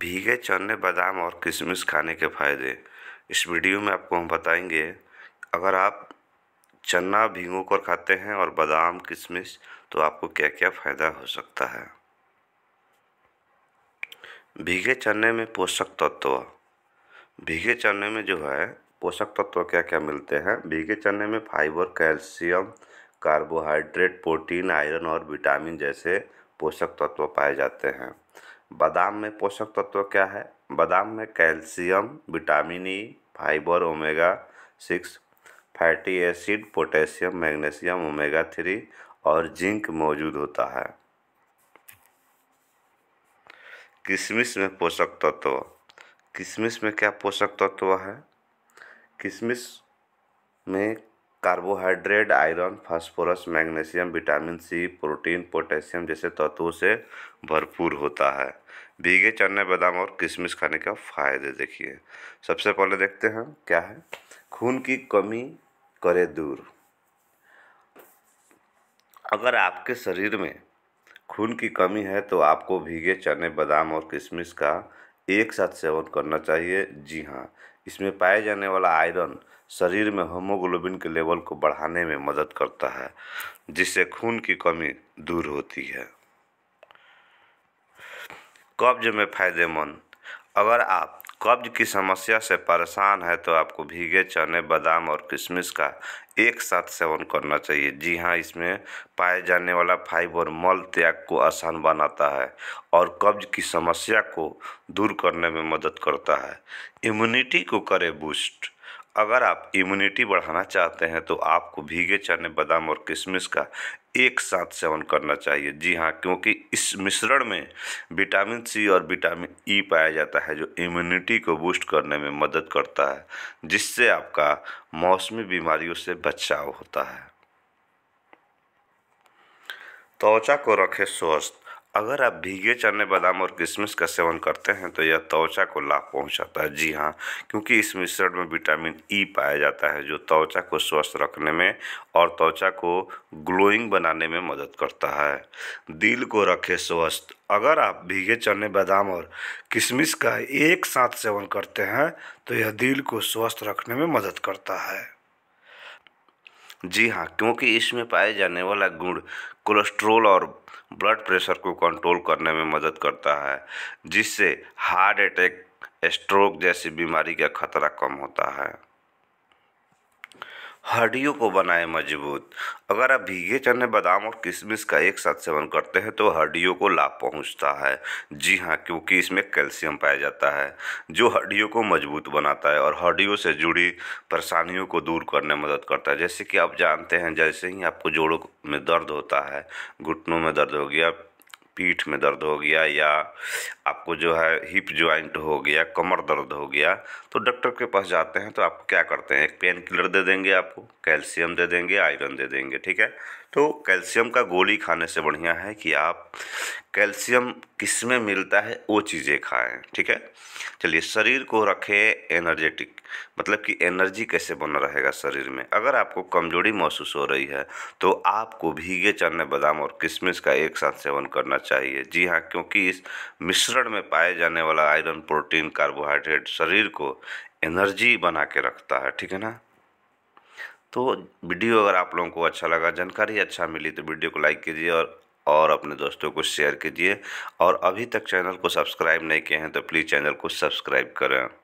भीगे चने बादाम और किशमिश खाने के फ़ायदे इस वीडियो में आपको हम बताएंगे अगर आप चना भिगो कर खाते हैं और बादाम किशमिश तो आपको क्या क्या फ़ायदा हो सकता है भीगे चने में पोषक तत्व भीगे चने में जो है पोषक तत्व क्या क्या मिलते हैं भीगे चने में fibre calcium carbohydrate protein iron और विटामिन जैसे पोषक तत्व पाए जाते हैं बादाम में पोषक तत्व क्या है बादाम में calcium vitamin E e, fibre omega six fatty acid potassium magnesium omega three और जिंक मौजूद होता है किशमिश में पोषक तत्व किशमिश में क्या पोषक तत्व है किशमिश में carbohydrate iron phosphorus magnesium vitamin C protein potassium जैसे तत्वों से भरपूर होता है भीगे चने बादाम और किशमिश खाने का फायदे देखिए सबसे पहले देखते हैं क्या है खून की कमी करे दूर अगर आपके शरीर में खून की कमी है तो आपको भीगे चने बादाम और किशमिश का एक साथ सेवन करना चाहिए जी हाँ इसमें पाए जाने वाला आयरन शरीर में होमोग्लोबिन के लेवल को बढ़ाने में मदद करता है जिससे खून की कमी दूर होती है कब्ज में फ़ायदेमंद अगर आप कब्ज की समस्या से परेशान है तो आपको भीगे चने बादाम और किशमिश का एक साथ सेवन करना चाहिए जी हाँ इसमें पाए जाने वाला फाइबर मल त्याग को आसान बनाता है और कब्ज की समस्या को दूर करने में मदद करता है इम्यूनिटी को करे बूस्ट अगर आप इम्यूनिटी बढ़ाना चाहते हैं तो आपको भीगे चने बादाम और किशमिश का एक साथ सेवन करना चाहिए जी हाँ क्योंकि इस मिश्रण में विटामिन सी और विटामिन ई e पाया जाता है जो इम्यूनिटी को बूस्ट करने में मदद करता है जिससे आपका मौसमी बीमारियों से बचाव होता है त्वचा को रखें स्वस्थ अगर आप भीगे चने बादाम और किशमिश का सेवन करते हैं तो यह त्वचा को लाभ पहुंचाता है जी हाँ क्योंकि इस मिश्रण में विटामिन ई पाया जाता है जो त्वचा को स्वस्थ रखने में और त्वचा को ग्लोइंग बनाने में मदद करता है दिल को रखे स्वस्थ अगर आप भीगे चने बादाम और किशमिश का एक साथ सेवन करते हैं तो यह दिल को स्वस्थ रखने में मदद करता है जी हाँ क्योंकि इसमें पाए जाने वाला गुण कोलेस्ट्रोल और ब्लड प्रेशर को कंट्रोल करने में मदद करता है जिससे हार्ट अटैक स्ट्रोक जैसी बीमारी का खतरा कम होता है हड्डियों को बनाए मजबूत अगर आप भीगे चने बादाम और किशमिश का एक साथ सेवन करते हैं तो हड्डियों को लाभ पहुंचता है जी हाँ क्योंकि इसमें कैल्शियम पाया जाता है जो हड्डियों को मजबूत बनाता है और हड्डियों से जुड़ी परेशानियों को दूर करने में मदद करता है जैसे कि आप जानते हैं जैसे ही आपको जोड़ों में दर्द होता है घुटनों में दर्द हो गया पीठ में दर्द हो गया या आपको जो है हिप ज्वाइंट हो गया कमर दर्द हो गया तो डॉक्टर के पास जाते हैं तो आप क्या करते हैं एक पेन किलर दे देंगे आपको कैल्शियम दे देंगे आयरन दे देंगे ठीक है तो कैल्शियम का गोली खाने से बढ़िया है कि आप कैल्शियम किस में मिलता है वो चीज़ें खाएं ठीक है चलिए शरीर को रखें एनर्जेटिक मतलब कि एनर्जी कैसे बना रहेगा शरीर में अगर आपको कमजोरी महसूस हो रही है तो आपको भीगे चने बादाम और किशमिश का एक साथ सेवन करना चाहिए जी हाँ क्योंकि इस मिश्रण में पाए जाने वाला आयरन प्रोटीन कार्बोहाइड्रेट शरीर को एनर्जी बना के रखता है ठीक है ना तो वीडियो अगर आप लोगों को अच्छा लगा जानकारी अच्छा मिली तो वीडियो को लाइक कीजिए और और अपने दोस्तों को शेयर कीजिए और अभी तक चैनल को सब्सक्राइब नहीं किए हैं तो प्लीज़ चैनल को सब्सक्राइब करें